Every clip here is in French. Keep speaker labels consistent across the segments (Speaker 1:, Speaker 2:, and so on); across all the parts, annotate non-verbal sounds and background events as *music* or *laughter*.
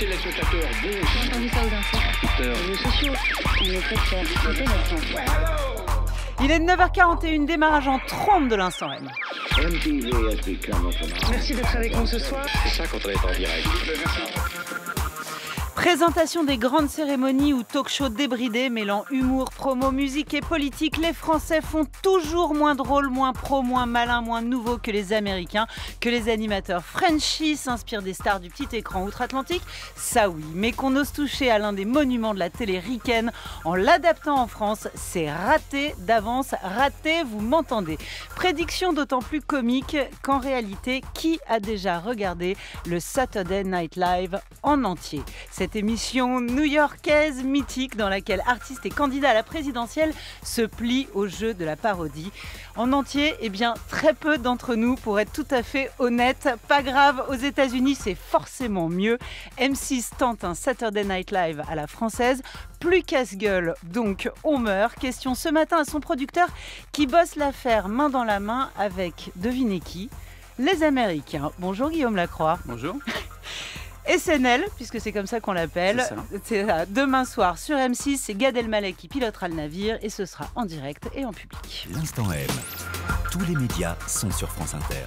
Speaker 1: téléspectateurs vous. J'ai entendu ça aux infos. Les sociaux, on est peut faire sauter notre Il est 9h41, démarrage en 30 de l'instant M. Merci d'être avec nous ce soir. C'est ça quand on est en direct. Présentation des grandes cérémonies ou talk shows débridés mêlant humour, promo, musique et politique, les Français font toujours moins drôle, moins pro, moins malin, moins nouveau que les Américains, que les animateurs Frenchies s'inspirent des stars du petit écran outre-Atlantique, ça oui, mais qu'on ose toucher à l'un des monuments de la télé ricaine en l'adaptant en France, c'est raté d'avance, raté, vous m'entendez. Prédiction d'autant plus comique qu'en réalité, qui a déjà regardé le Saturday Night Live en entier c'est émission new-yorkaise mythique dans laquelle artistes et candidats à la présidentielle se plient au jeu de la parodie. En entier, eh bien, très peu d'entre nous, pour être tout à fait honnête. Pas grave, aux États-Unis, c'est forcément mieux. M6 tente un Saturday Night Live à la française. Plus casse-gueule, donc on meurt. Question ce matin à son producteur qui bosse l'affaire main dans la main avec, devinez qui les Américains. Bonjour Guillaume Lacroix. Bonjour. SNL, puisque c'est comme ça qu'on l'appelle. C'est Demain soir sur M6, c'est Gad Elmaleh qui pilotera le navire et ce sera en direct et en public. L'instant M. Tous les médias sont sur France Inter.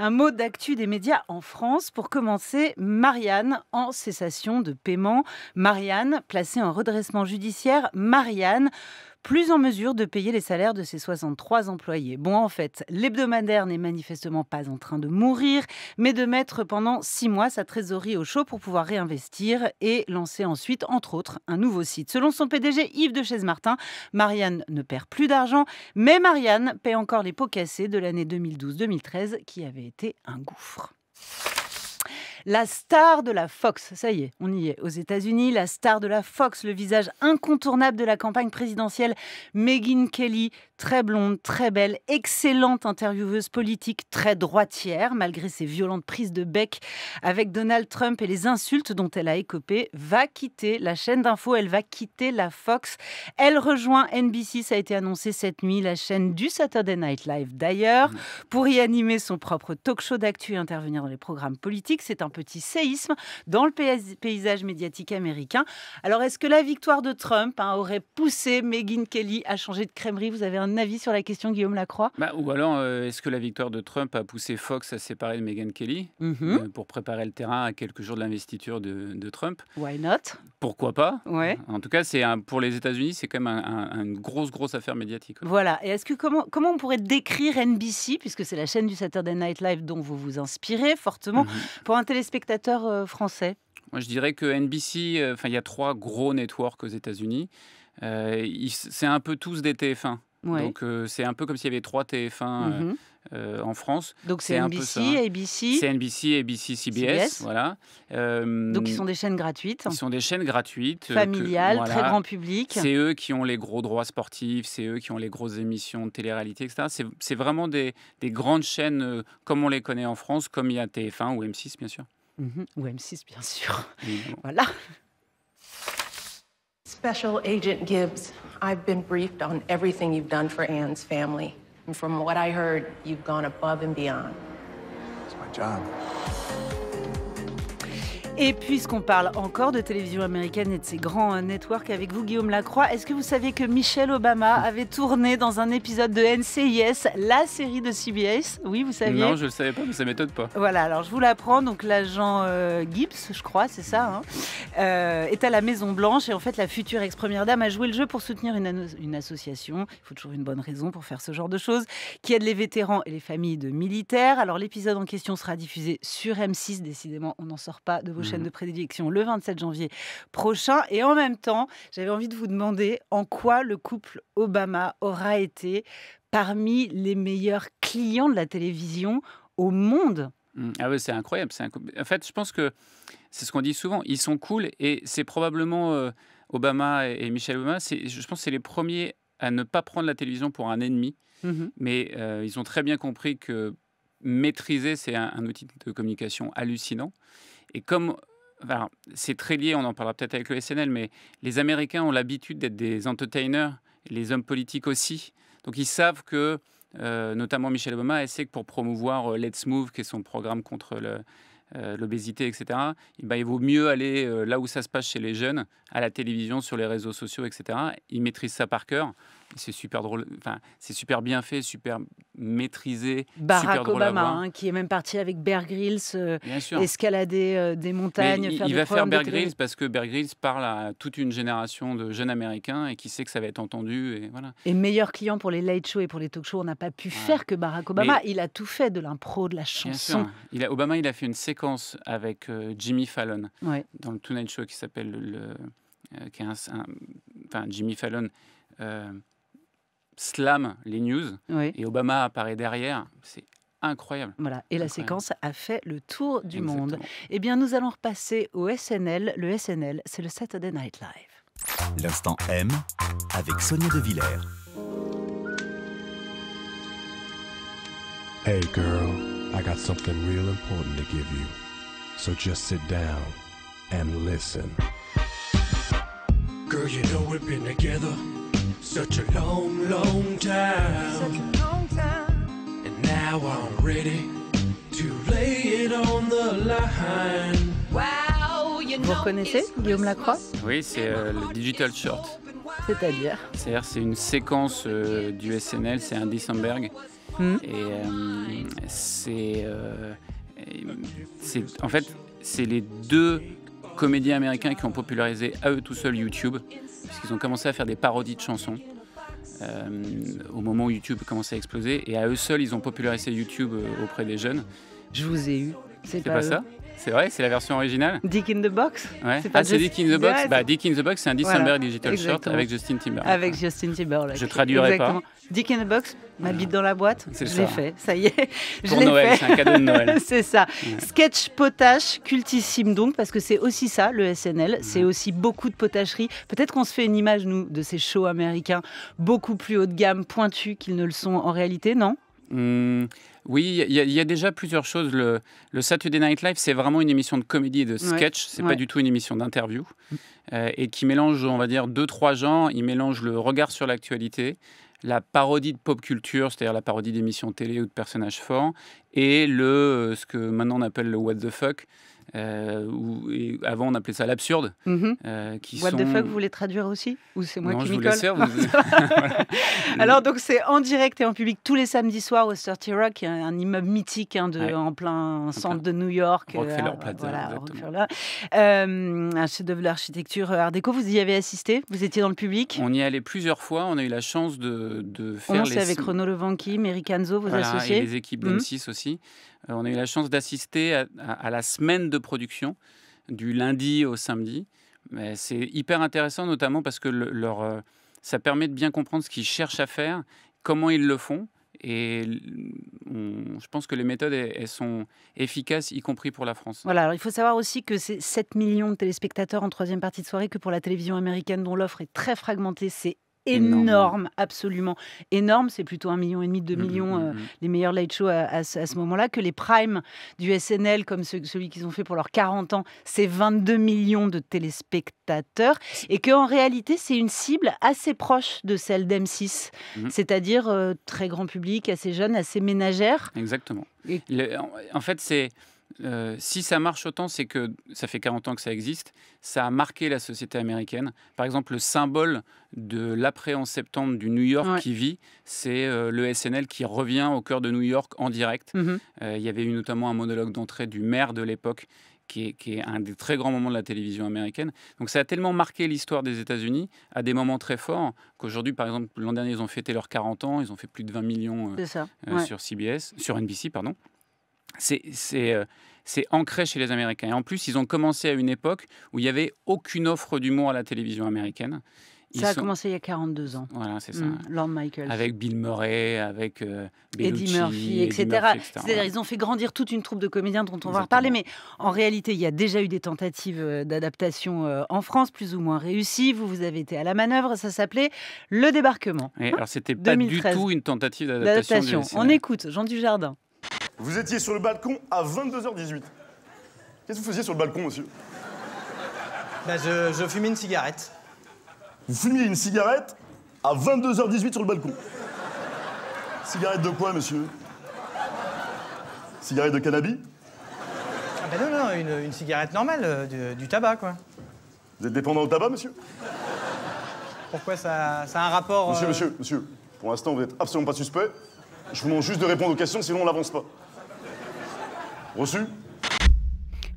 Speaker 1: Un mot d'actu des médias en France. Pour commencer, Marianne en cessation de paiement. Marianne, placée en redressement judiciaire. Marianne, plus en mesure de payer les salaires de ses 63 employés. Bon, en fait, l'hebdomadaire n'est manifestement pas en train de mourir, mais de mettre pendant six mois sa trésorerie au chaud pour pouvoir réinvestir et lancer ensuite, entre autres, un nouveau site. Selon son PDG Yves de Chaise-Martin, Marianne ne perd plus d'argent, mais Marianne paie encore les pots cassés de l'année 2012-2013 qui avait été un gouffre la star de la Fox. Ça y est, on y est. Aux États-Unis, la star de la Fox, le visage incontournable de la campagne présidentielle, Megyn Kelly, très blonde, très belle, excellente intervieweuse politique, très droitière, malgré ses violentes prises de bec avec Donald Trump et les insultes dont elle a écopé, va quitter la chaîne d'info, elle va quitter la Fox. Elle rejoint NBC, ça a été annoncé cette nuit, la chaîne du Saturday Night Live d'ailleurs, mm. pour y animer son propre talk show d'actu et intervenir dans les programmes politiques. C'est un petit séisme dans le paysage médiatique américain. Alors, est-ce que la victoire de Trump hein, aurait poussé Megyn Kelly à changer de crèmerie Vous avez un avis sur la question, Guillaume Lacroix bah,
Speaker 2: Ou alors, euh, est-ce que la victoire de Trump a poussé Fox à séparer de Megyn Kelly mhm. euh, pour préparer le terrain à quelques jours de l'investiture de, Trump Why not Pourquoi pas En tout cas, c'est pour les États-Unis, c'est quand même un, une grosse, grosse affaire médiatique.
Speaker 1: Voilà. Et est-ce que comment, comment on pourrait décrire NBC, puisque c'est la chaîne du Saturday Night Live dont vous vous inspirez fortement, mhm. pour un télé spectateurs euh, français
Speaker 2: Moi, je dirais que NBC, euh, enfin, il y a trois gros networks aux États-Unis. Euh, c'est un peu tous des TF1. Donc c'est un peu comme s'il y avait trois TF1 euh, en France. Donc c'est NBC, ABC C'est NBC, ABC, CBS, voilà. Euh, Donc ils sont
Speaker 1: des chaînes gratuites. Ils
Speaker 2: sont des chaînes gratuites. Euh, Familiales, très grand public. C'est eux qui ont les gros droits sportifs, c'est eux qui ont les grosses émissions de télé-réalité, etc. C'est vraiment des, grandes chaînes comme on les connaît en France, comme il y a TF1 ou M6, bien sûr.
Speaker 1: Mhm. Ou M6, bien sûr. *laughs* Voilà. Special
Speaker 2: Agent Gibbs, I've been briefed on everything you've done for Anne's family. And from what
Speaker 1: I heard, you've gone above and beyond. It's my job. Et puisqu'on parle encore de télévision américaine et de ses grands euh, networks avec vous, Guillaume Lacroix, est-ce que vous saviez que Michelle Obama *laughs* avait tourné dans un épisode de NCIS, la série de CBS Oui, vous saviez Non, je ne le savais pas, mais ça m'étonne pas. Voilà, alors je vous l'apprends. Donc l'agent euh, Gibbs, je crois, c'est ça, hein, euh, est à la Maison Blanche et en fait la future ex-première dame a joué le jeu pour soutenir une, association. Il faut toujours une bonne raison pour faire ce genre de choses qui aide les vétérans et les familles de militaires. Alors l'épisode en question sera diffusé sur M6. Décidément, on n'en sort pas de vos mmh chaîne de prédilection le 27 janvier prochain. Et en même temps, j'avais envie de vous demander en quoi le couple Obama aura été parmi les meilleurs clients de la télévision au monde.
Speaker 2: Hmm. Ah oui, c'est incroyable. En fait, je pense que c'est ce qu'on dit souvent. Ils sont cool et c'est probablement euh, Obama et, Michelle Obama. Je pense c'est les premiers à ne pas prendre la télévision pour un ennemi. Mmh Mais euh, ils ont très bien compris que maîtriser, c'est un, outil de communication hallucinant. Et comme c'est très lié, on en parlera peut-être avec le SNL, mais les Américains ont l'habitude d'être des entertainers, les hommes politiques aussi. Donc ils savent que, euh, notamment Michel Obama, essaie que pour promouvoir euh, Let's Move, qui est son programme contre euh, l'obésité, etc., eh ben, il vaut mieux aller là où ça se passe chez les jeunes, à la télévision, sur les réseaux sociaux, etc. Ils maîtrisent ça par cœur c'est super drôle, enfin, c'est super bien fait, super maîtrisé. Barack Obama, hein,
Speaker 1: qui est même parti avec Bear Grylls euh, escalader euh, des montagnes. il va faire Bear
Speaker 2: parce que Bear parle à toute une génération de jeunes américains et qui sait que ça va être entendu. Et, voilà.
Speaker 1: et meilleur client pour les late shows et pour les talk show, on n'a pas pu faire que Barack Obama. il a tout fait de l'impro, de la chanson.
Speaker 2: Il a, Obama, il a fait une séquence avec euh, Jimmy Fallon dans le Tonight Show qui s'appelle le. qui Jimmy Fallon slam les news. Et Obama apparaît derrière. C'est incroyable.
Speaker 1: Voilà, et la séquence a fait le tour du monde. Eh bien, nous allons repasser au SNL. Le SNL, c'est le Saturday Night Live. L'instant M avec Sonia De Villers. Hey girl, I got something real important to give you. So just sit down and listen. Girl, you know we've been together. Such a long, Vous reconnaissez Guillaume Lacroix
Speaker 2: Oui, c'est euh, le Digital Short. C'est-à-dire C'est-à-dire, c'est une séquence euh, du SNL, c'est un Dissenberg. Hmm. Et euh, c'est. en fait, c'est les deux comédiens américains qui ont popularisé à eux tout seuls YouTube parce qu'ils ont commencé à faire des parodies de chansons. Euh, au moment où YouTube commençait à exploser. Et à eux seuls, ils ont popularisé YouTube euh, auprès des jeunes. Je vous ai eu. C'est pas ça c'est vrai, c'est la version originale. Dick in the Box. ah, c'est Dick in the Box. bah, Dick in the Box, c'est un December Digital Short avec Justin Timberlake. Avec
Speaker 1: Justin Timberlake. Je traduirai pas. Dick in the Box, ma bite dans la boîte. C'est ça. Je fait, ça y est. Je Pour Noël, c'est un cadeau de Noël. *laughs* c'est ça. Sketch potache, cultissime donc, parce que c'est aussi ça, le SNL. C'est aussi beaucoup de potacherie. Peut-être qu'on se fait une image, nous, de ces shows américains beaucoup plus haut de gamme, pointus qu'ils ne le sont en réalité, non
Speaker 2: hum, oui, il y, a déjà plusieurs choses. Le, le Saturday Night Live, c'est vraiment une émission de comédie et de sketch. C'est pas du tout une émission d'interview. Mm. Euh, et qui mélange, on va dire, deux, trois genres. Il mélange le regard sur l'actualité, la parodie de pop culture, c'est-à-dire la parodie d'émissions télé ou de personnages forts, et le, euh, ce que maintenant on appelle le what the fuck, euh, avant, on appelait ça l'absurde. Mhm. euh, What the fuck, vous
Speaker 1: voulez traduire aussi Ou c'est moi qui m'y colle *laughs* *laughs* Alors, donc, c'est en direct et en public tous les samedis soirs au 30 Rock, un immeuble mythique hein, de, en plein centre de New York. Rockefeller euh, Plaza. Voilà, Rockefeller. Euh, un chef de l'architecture euh, Art déco. Vous y avez assisté Vous étiez dans le public
Speaker 2: On y allait plusieurs fois. On a eu la chance de, de faire. On avec Renaud
Speaker 1: Levanqui, Mary Canzo, vos associés. Et les équipes d'M6
Speaker 2: mhm. aussi. Euh, on a eu la chance d'assister à, la semaine de production du lundi au samedi. C'est hyper intéressant, notamment parce que leur, euh, ça permet de bien comprendre ce qu'ils cherchent à faire, comment ils le font. Et je pense que les méthodes, elles sont efficaces, y compris pour la France. Voilà,
Speaker 1: il faut savoir aussi que c'est 7 millions de téléspectateurs en troisième partie de soirée, que pour la télévision américaine dont l'offre est très fragmentée, c'est énorme, absolument énorme. C'est plutôt un million et demi, deux mmh, mmh, millions mmh, euh, les meilleurs late shows à, ce moment-là que les primes du SNL comme celui qu'ils ont fait pour leurs 40 ans, c'est 22 millions de téléspectateurs et que en réalité c'est une cible assez proche de celle d'M6, c'est-à-dire euh, très grand public, assez jeune, assez ménagère.
Speaker 2: Exactement. en fait c'est euh, si ça marche autant, c'est que ça fait 40 ans que ça existe, ça a marqué la société américaine. Par exemple, le symbole de laprès en septembre du New York qui vit, c'est euh, le SNL qui revient au cœur de New York en direct. Mmh euh, il y avait eu notamment un monologue d'entrée du maire de l'époque. Qui, est, un des très grands moments de la télévision américaine. Donc ça a tellement marqué l'histoire des États-Unis à des moments très forts qu'aujourd'hui, par exemple, l'an dernier, ils ont fêté leurs 40 ans, ils ont fait plus de 20 millions sur CBS, sur NBC, pardon. Euh, c'est ancré chez les Américains. Et en plus, ils ont commencé à une époque où il n'y avait aucune offre d'humour à la télévision américaine.
Speaker 1: ça a commencé il y a 42 ans.
Speaker 2: Voilà, c'est ça. Mm. Lord
Speaker 1: Michael. Avec
Speaker 2: Bill Murray, avec euh, Eddie Murphy, etc. C'est-à-dire, ils
Speaker 1: ont fait grandir toute une troupe de comédiens dont on va reparler. Mais en réalité, il y a déjà eu des tentatives euh, d'adaptation en France, plus ou moins réussies. Vous, vous avez été à la manœuvre. Ça s'appelait Le Débarquement.
Speaker 2: Et alors, c'était pas du tout une tentative d'adaptation. On
Speaker 1: écoute Jean Dujardin. Vous étiez sur le balcon à 22h18. Qu'est-ce que vous faisiez sur le balcon, monsieur Ben, je, fumais une cigarette. Vous fumiez une cigarette à 22h18 sur le balcon. Cigarette de quoi, monsieur Cigarette de cannabis Ah ben non, non, une, cigarette normale, euh, du, tabac, quoi. Vous êtes dépendant au tabac, monsieur Pourquoi ça, a un rapport... Monsieur, euh, monsieur, monsieur, pour l'instant, vous n'êtes absolument pas suspect. Je vous demande juste de répondre aux questions, sinon on n'avance pas. Reçu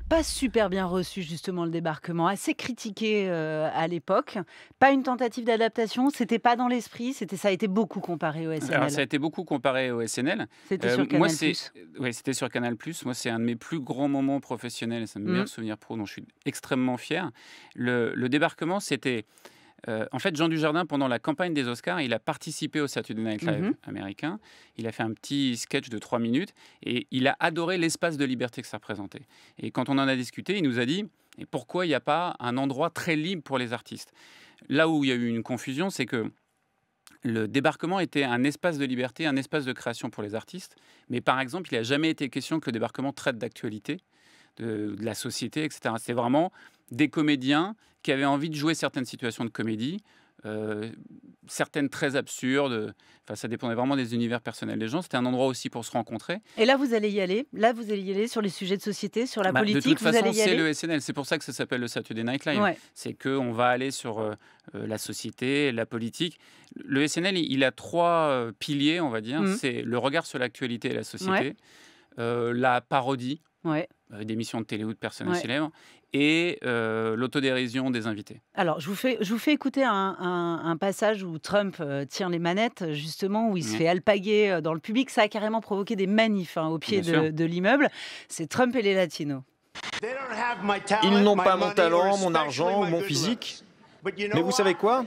Speaker 1: pas super bien reçu justement le débarquement, assez critiqué euh, à l'époque. Pas une tentative d'adaptation, c'était pas dans l'esprit, c'était ça a été beaucoup comparé au SNL. ça a
Speaker 2: été beaucoup comparé au SNL. Euh, c'était sur Canal+. Plus. Moi, c'est un de mes plus grands moments professionnels, c'est un de mes mm. meilleurs pro dont je suis extrêmement fier. le débarquement, c'était euh, en fait, Jean Dujardin, pendant la campagne des Oscars, il a participé au Saturday Night Live mhm. américain. Il a fait un petit sketch de trois minutes et il a adoré l'espace de liberté que ça représentait. Et quand on en a discuté, il nous a dit et pourquoi il n'y a pas un endroit très libre pour les artistes Là où il y a eu une confusion, c'est que le débarquement était un espace de liberté, un espace de création pour les artistes. Mais par exemple, il n'a jamais été question que le débarquement traite d'actualité de, la société, etc. C'est vraiment des comédiens qui avaient envie de jouer certaines situations de comédie, euh, certaines très absurdes. Enfin, ça dépendait vraiment des univers personnels des gens. C'était un endroit aussi pour se rencontrer.
Speaker 1: Et là, vous allez y aller. Là, vous allez y aller sur les sujets de société, sur la bah, politique. De toute façon, c'est le
Speaker 2: SNL. C'est pour ça que ça s'appelle le Saturday Night Live. C'est que on va aller sur euh, euh, la société, la politique. Le SNL, il a trois piliers, on va dire. Mmh. C'est le regard sur l'actualité et la société, la parodie ouais. des euh, d'émissions de télé ou de personnes célèbres, et euh, l'autodérision des invités.
Speaker 1: Alors, je vous fais, je vous fais écouter un, passage où Trump euh, tient les manettes, justement, où il se fait alpaguer dans le public. Ça a carrément provoqué des manifs hein, au pied de, de l'immeuble. C'est Trump et les Latinos. Ils n'ont pas mon talent, mon argent ou mon physique. Mais vous savez quoi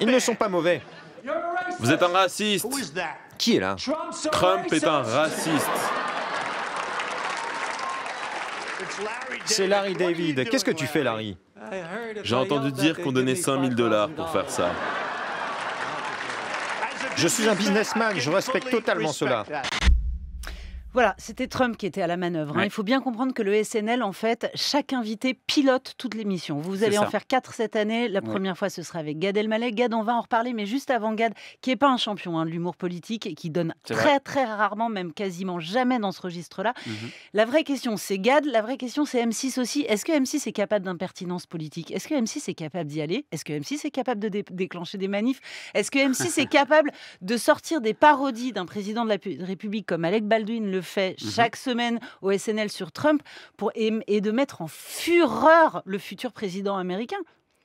Speaker 2: Ils ne sont pas mauvais. Vous êtes un raciste. Qui est là Trump est un raciste. C'est Larry David. Qu'est-ce que tu fais, Larry J'ai entendu dire qu'on donnait 5000 dollars pour faire ça. Je suis un businessman, je respecte totalement cela.
Speaker 1: Voilà, c'était Trump qui était à la manœuvre. Hein. Il faut bien comprendre que le SNL, en fait, chaque invité pilote toute l'émission. Vous allez en faire quatre cette année. La première fois, ce sera avec Gad Elmaleh. Gad, on va en reparler, mais juste avant Gad, qui n'est pas un champion hein, de l'humour politique et qui donne très, très rarement, même quasiment jamais dans ce registre-là. Mhm. La vraie question, c'est Gad. La vraie question, c'est M6 aussi. Est-ce que M6 est capable d'impertinence politique Est-ce que M6 est capable d'y aller Est-ce que M6 est capable de déclencher des manifs Est-ce que M6 *laughs* est capable de sortir des parodies d'un président de la République comme Alec Baldwin fait mhm. chaque semaine au SNL sur Trump pour, et, et de mettre en fureur le futur président américain.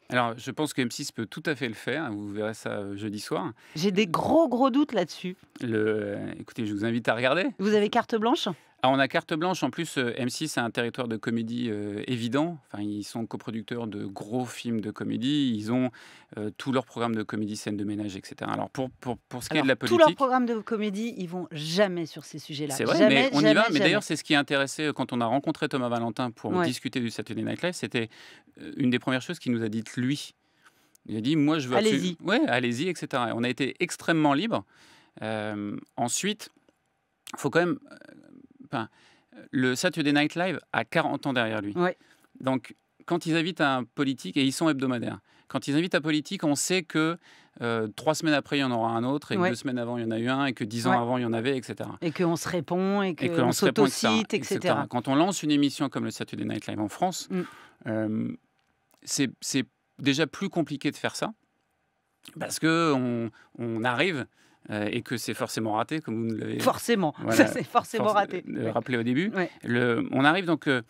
Speaker 2: Alors, je pense que M6 peut tout à fait le faire. Hein, vous verrez ça euh, jeudi soir.
Speaker 1: J'ai des euh, gros, gros doutes là-dessus.
Speaker 2: Le... Euh, écoutez, je vous invite à regarder.
Speaker 1: Vous avez carte blanche
Speaker 2: ah, on a carte blanche. En plus, euh, M6 a un territoire de comédie euh, évident. Enfin, ils sont coproducteurs de gros films de comédie. Ils ont euh, tous leurs programmes de comédie, scènes de ménage, etc. Alors pour, pour, ce qui est de la politique, tous leurs
Speaker 1: programmes de comédie, ils vont jamais sur ces sujets-là. C'est vrai, on y va. Mais d'ailleurs, c'est
Speaker 2: ce qui a intéressé quand on a rencontré Thomas Valentin pour discuter du Saturday Night Live. C'était une des premières choses qu'il nous a dites lui. Il a dit moi je veux allez-y, ouais, allez-y, etc. on a été extrêmement libre. Ensuite, ensuite, faut quand même le Saturday Night Live a 40 ans derrière lui. Donc, quand ils invitent un politique, et ils sont hebdomadaires, quand ils invitent un politique, on sait que euh, trois semaines après, il y en aura un autre, et deux semaines avant, il y en a eu un, et que dix ans avant, il y en avait, etc.
Speaker 1: Et qu'on se répond, et qu'on que s'autocite, etc.,
Speaker 2: Quand on lance une émission comme le Saturday Night Live en France, mm. euh, c'est déjà plus compliqué de faire ça, parce qu'on on arrive euh, et que c'est forcément raté, comme vous l'avez. Forcément, *laughs* c'est
Speaker 1: forcément raté.
Speaker 2: rappelé au début. Le, on arrive donc. Euh,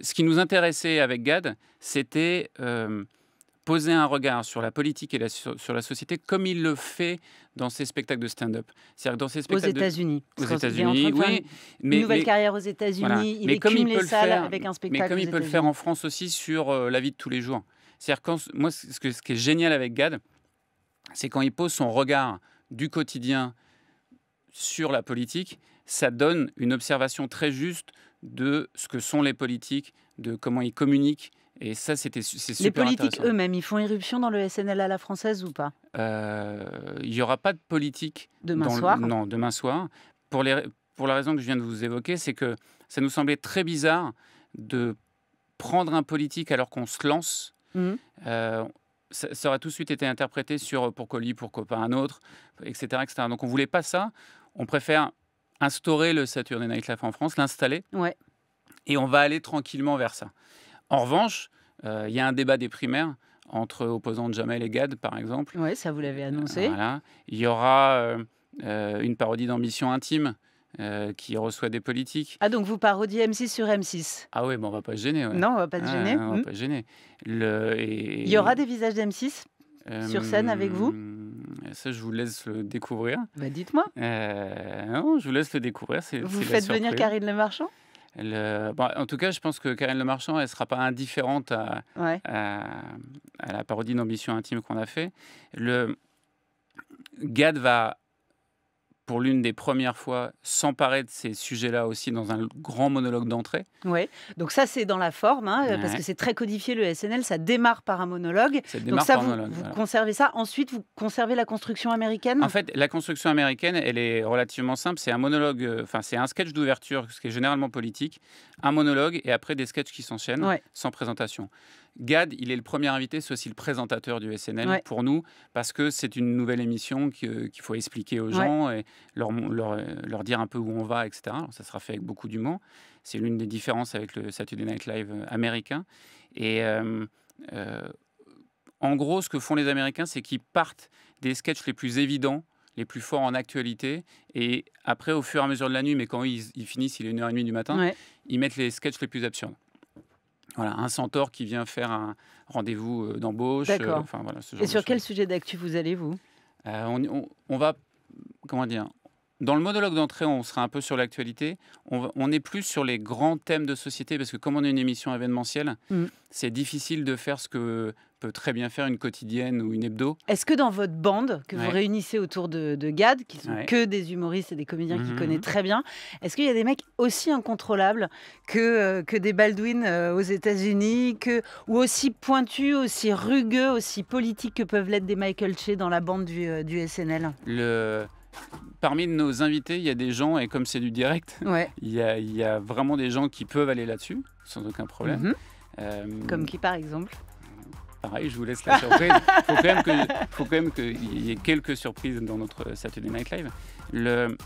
Speaker 2: ce qui nous intéressait avec GAD, c'était euh, poser un regard sur la politique et la, sur, la société comme il le fait dans ses spectacles de stand up dans ses aux États-Unis. Aux États-Unis, oui. Mais, une nouvelle carrière aux États-Unis. Il est comme il le faire, avec un spectacle. Mais comme il peut le faire en France aussi sur la vie de tous les jours. C'est-à-dire moi, ce, que, ce qui est génial avec Gad, c'est quand il pose son regard du quotidien sur la politique, ça donne une observation très juste de ce que sont les politiques, de comment ils communiquent. Et ça, c'était super Les politiques
Speaker 1: eux-mêmes, ils font irruption dans le SNL à la française ou pas
Speaker 2: euh, Il n'y aura pas de politique... Demain soir Non, demain soir. Pour, la raison que je viens de vous évoquer, c'est que ça nous semblait très bizarre de prendre un politique alors qu'on se lance. Mmh. Euh, ça, aurait tout de suite été interprété sur euh, pour colis, pour copain, un autre, etc., etc. Donc on voulait pas ça. On préfère instaurer le Saturday Night Live en France, l'installer. Ouais. Et on va aller tranquillement vers ça. En revanche, euh, il y a un débat des primaires entre opposants de Jamel et Gad, par exemple.
Speaker 1: Oui, ça vous l'avez annoncé.
Speaker 2: voilà. Il y aura euh, une parodie d'ambition intime euh, qui reçoit des politiques. Ah, donc vous parodiez M6 sur M6 Ah oui, bon, on va pas se gêner. Non, on va pas se ah, gêner. on va hmm. pas se gêner. Le, Il y aura
Speaker 1: des visages d'M6 sur euh, scène avec vous hmm,
Speaker 2: Ça, je vous laisse le découvrir. Bah, dites-moi. Euh, non, je vous laisse le découvrir. vous faites venir Karine Le Marchand en tout cas, je pense que Karine Le Marchand, elle ne sera pas indifférente à, à, la parodie d'Ambition Intime qu'on a fait. Le GAD va pour l'une des premières fois, s'emparer de ces sujets-là aussi dans un grand monologue d'entrée.
Speaker 1: Oui, donc ça, c'est dans la forme, hein, parce que c'est très codifié le SNL, ça démarre par un monologue. Ça donc ça, vous, vous conservez ça. Ensuite, vous conservez la construction américaine En fait,
Speaker 2: la construction américaine, elle est relativement simple. C'est un monologue, euh, enfin, c'est un sketch d'ouverture, ce qui est généralement politique, un monologue et après des sketchs qui s'enchaînent sans présentation. Gad, il est le premier invité, c'est aussi le présentateur du SNL pour nous, parce que c'est une nouvelle émission qu'il faut expliquer aux gens et leur, dire un peu où on va, etc. ça sera fait avec beaucoup d'humour. C'est l'une des différences avec le Saturday Night Live euh, américain. Et euh, euh, en gros, ce que font les Américains, c'est qu'ils partent des sketchs les plus évidents les plus forts en actualité. Et après, au fur et à mesure de la nuit, mais quand ils, finissent, il est 1h30 du matin, ils mettent les sketchs les plus absurdes. Voilà, un centaure qui vient faire un rendez-vous euh, d'embauche. Euh, Et sur
Speaker 1: quel sujet d'actu vous allez, vous
Speaker 2: euh, on, va, comment dire, dans le monologue d'entrée, on sera un peu sur l'actualité. On, est plus sur les grands thèmes de société parce que comme on est une émission événementielle, mm. c'est difficile de faire ce que peut très bien faire une quotidienne ou une hebdo.
Speaker 1: Est-ce que dans votre bande que vous réunissez autour de, Gad, qui sont que des humoristes et des comédiens qu'il mhm. connaît très bien, est-ce qu'il y a des mecs aussi incontrôlables que, euh, que des Baldwin euh, aux États-Unis, ou aussi pointus, aussi rugueux, aussi politiques que peuvent l'être des Michael Che dans la bande du, euh, du SNL
Speaker 2: Le... Parmi nos invités, il y a des gens, et comme c'est du direct, *laughs* il, y a, il, y a, vraiment des gens qui peuvent aller là-dessus, sans aucun problème. Mhm. Comme qui par exemple Pareil, je vous laisse la surprise. Il faut quand même qu'il y ait quelques surprises dans notre Saturday Night Live. Le,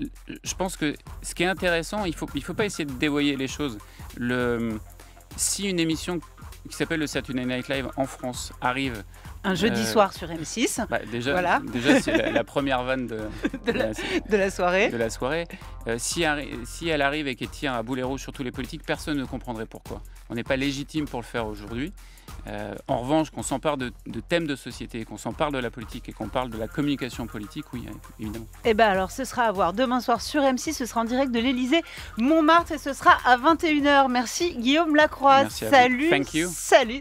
Speaker 2: euh, je pense que ce qui est intéressant, il ne faut, il faut pas essayer de dévoyer les choses. Le, si une émission qui s'appelle le Saturday Night Live en France arrive
Speaker 1: un jeudi euh, soir sur M6. Bah, déjà, voilà. déjà c'est la,
Speaker 2: première vanne *laughs* de, la, soirée. De la soirée. Euh, si, si elle arrive et qu'elle tient à boulet rouge sur tous les politiques, personne ne comprendrait pourquoi. On n'est pas légitime pour le faire aujourd'hui. Euh, en revanche, qu'on s'empare de, de, thèmes de société, qu'on s'empare de la politique et qu'on parle de la communication politique, oui, évidemment.
Speaker 1: Eh bien alors, ce sera à voir demain soir sur M6, ce sera en direct de l'Elysée Montmartre et ce sera à 21h. Merci Guillaume Lacroix. salut. Salut.